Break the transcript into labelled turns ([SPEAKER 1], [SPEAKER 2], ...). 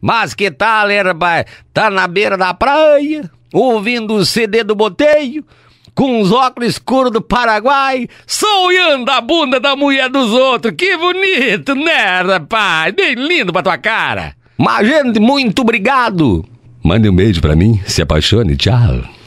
[SPEAKER 1] Mas que tal, herba? Tá na beira da praia, ouvindo o CD do Boteio, com os óculos escuros do Paraguai, sonhando a bunda da mulher dos outros. Que bonito, né, rapaz? Bem lindo pra tua cara.
[SPEAKER 2] Mas,
[SPEAKER 3] gente, muito obrigado. Mande um beijo pra mim, se apaixone, tchau.